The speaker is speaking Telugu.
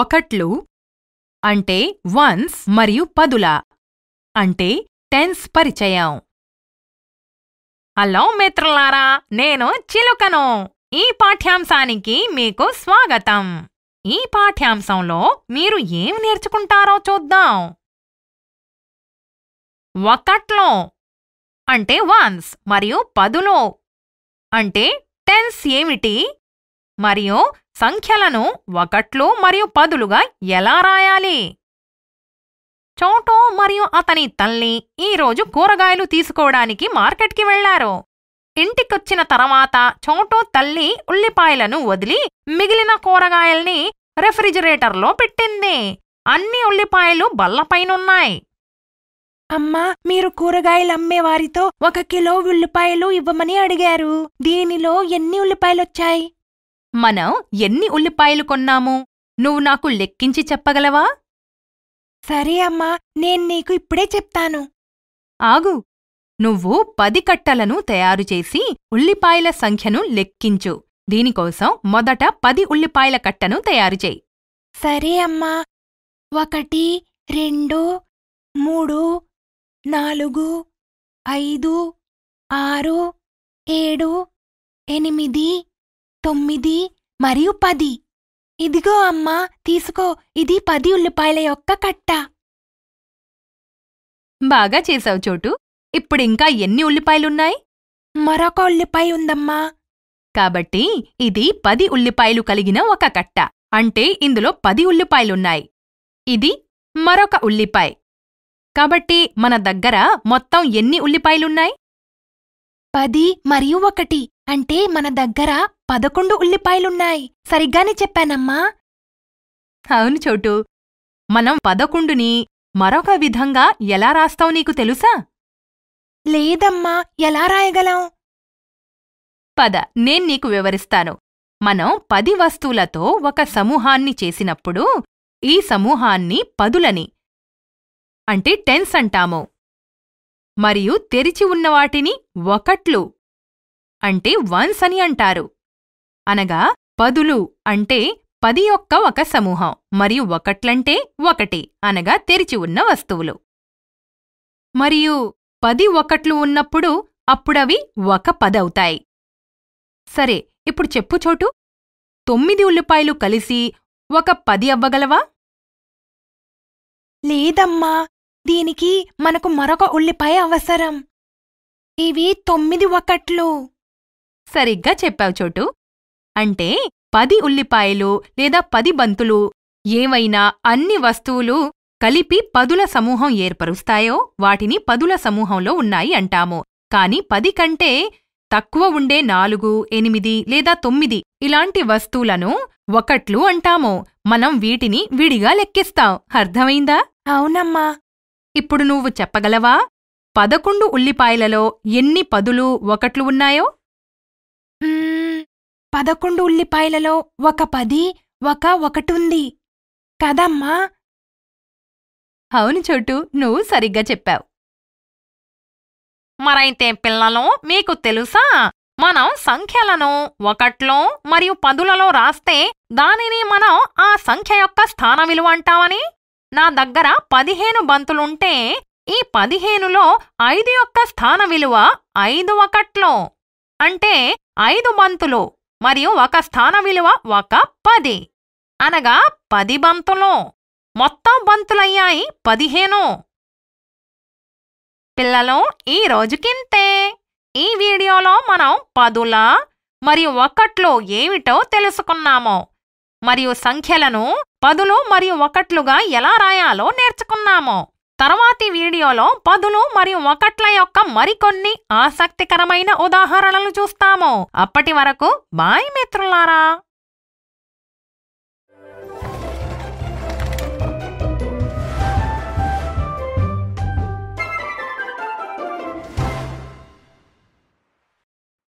ఒకట్లు అంటే వన్స్ మరియు పదుల అంటే టెన్స్ పరిచయం హలో మిత్రులారా నేను చిలుకను ఈ పాఠ్యాంశానికి మీకు స్వాగతం ఈ పాఠ్యాంశంలో మీరు ఏం నేర్చుకుంటారో చూద్దాం ఒకట్లో అంటే వన్స్ మరియు పదులో అంటే టెన్స్ ఏమిటి మరియు సంఖ్యలను ఒకట్లు మరియు పదులుగా ఎలా రాయాలి చోటో మరియు అతని తల్లి ఈరోజు కూరగాయలు తీసుకోవడానికి మార్కెట్కి వెళ్లారు ఇంటికొచ్చిన తర్వాత చోటో తల్లి ఉల్లిపాయలను వదిలి మిగిలిన కూరగాయల్ని రెఫ్రిజిరేటర్లో పెట్టింది అన్ని ఉల్లిపాయలు బల్లపైనున్నాయి అమ్మా మీరు కూరగాయలు అమ్మేవారితో ఒక కిలో ఉల్లిపాయలు ఇవ్వమని అడిగారు దీనిలో ఎన్ని ఉల్లిపాయలొచ్చాయి మనం ఎన్ని ఉల్లిపాయలు కొన్నాము నువ్వు నాకు లెక్కించి చెప్పగలవా సరే అమ్మా నేను నీకు ఇప్పుడే చెప్తాను ఆగు నువ్వు పది కట్టలను తయారుచేసి ఉల్లిపాయల సంఖ్యను లెక్కించు దీనికోసం మొదట పది ఉల్లిపాయల కట్టను తయారుచేయి సరే అమ్మా ఒకటి రెండు మూడు నాలుగు ఐదు ఆరు ఏడు ఎనిమిది తొమ్మిది మరియు పది ఇదిగో అమ్మా తీసుకో ఇది పది ఉల్లిపాయల యొక్క కట్ట బాగా చేశావు చోటు ఇప్పుడింకా ఎన్ని ఉల్లిపాయలున్నాయి మరొక ఉల్లిపాయ ఉందమ్మా కాబట్టి ఇది పది ఉల్లిపాయలు కలిగిన ఒక కట్ట అంటే ఇందులో పది ఉల్లిపాయలున్నాయి ఇది మరొక ఉల్లిపాయ కాబట్టి మన దగ్గర మొత్తం ఎన్ని ఉల్లిపాయలున్నాయి పది మరియు ఒకటి అంటే మన దగ్గర పదకొండు ఉల్లిపాయలున్నాయి సరిగ్గానే చెప్పానమ్మా అవును చోటు మనం పదకొండుని మరొక విధంగా ఎలా రాస్తావు నీకు తెలుసా లేదమ్మా ఎలా రాయగలం పద నేను నీకు వివరిస్తాను మనం పది వస్తువులతో ఒక సమూహాన్ని చేసినప్పుడు ఈ సమూహాన్ని పదులని అంటే టెన్స్ అంటాము మరియు తెరిచి ఉన్నవాటిని ఒకట్లు అంటే వన్స్ అని అంటారు అనగా పదులు అంటే పది యొక్క ఒక సమూహం మరియు ఒకట్లంటే ఒకటి అనగా తెరిచి ఉన్న వస్తువులు మరియు పది ఒకట్లు ఉన్నప్పుడు అప్పుడవి ఒక పదవుతాయి సరే ఇప్పుడు చెప్పు చోటు తొమ్మిది ఉల్లిపాయలు కలిసి ఒక పది అవ్వగలవా లేదమ్మా దీనికి మనకు మరొక ఉల్లిపాయ అవసరం ఇవి తొమ్మిది ఒకట్లు సరిగ్గా చెప్పావు చోటు అంటే పది ఉల్లిపాయలు లేదా పది బంతులు ఏవైనా అన్ని వస్తువులు కలిపి పదుల సమూహం ఏర్పరుస్తాయో వాటిని పదుల సమూహంలో ఉన్నాయి అంటాము కాని పది కంటే తక్కువ ఉండే నాలుగు ఎనిమిది లేదా తొమ్మిది ఇలాంటి వస్తువులను ఒకట్లు అంటాము మనం వీటిని విడిగా లెక్కిస్తాం అర్థమైందా అవునమ్మా ఇప్పుడు నువ్వు చెప్పగలవా పదకొండు ఉల్లిపాయలలో ఎన్ని పదులు ఒకట్లు ఉన్నాయో పదకొండు ఉల్లిపాయలలో ఒక పది ఒక ఒకటుంది కదమ్మా అవును చోటు నువ్వు సరిగ్గా చెప్పావు మరైతే పిల్లలు మీకు తెలుసా మనం సంఖ్యలను ఒకట్లో మరియు పదులలో రాస్తే దానిని మనం ఆ సంఖ్య యొక్క స్థాన విలువ అంటామని నా దగ్గర పదిహేను బంతులుంటే ఈ పదిహేనులో ఐదు యొక్క స్థాన విలువ ఐదు ఒకట్లో అంటే ఐదు బంతులు మరియు ఒక స్థాన విలువ ఒక పది అనగా పది బంతులు మొత్తం బంతులయ్యాయి పదిహేను పిల్లలు ఈ రోజుకింతే ఈ వీడియోలో మనం పదుల మరియు ఒకట్లు ఏమిటో తెలుసుకున్నాము మరియు సంఖ్యలను పదులు మరియు ఒకట్లుగా ఎలా రాయాలో నేర్చుకున్నాము తర్వాతి వీడియోలో పదులు మరియు ఒకట్ల యొక్క మరికొన్ని ఆసక్తికరమైన ఉదాహరణలు చూస్తాము అప్పటి వరకు బాయ్ మిత్రులారా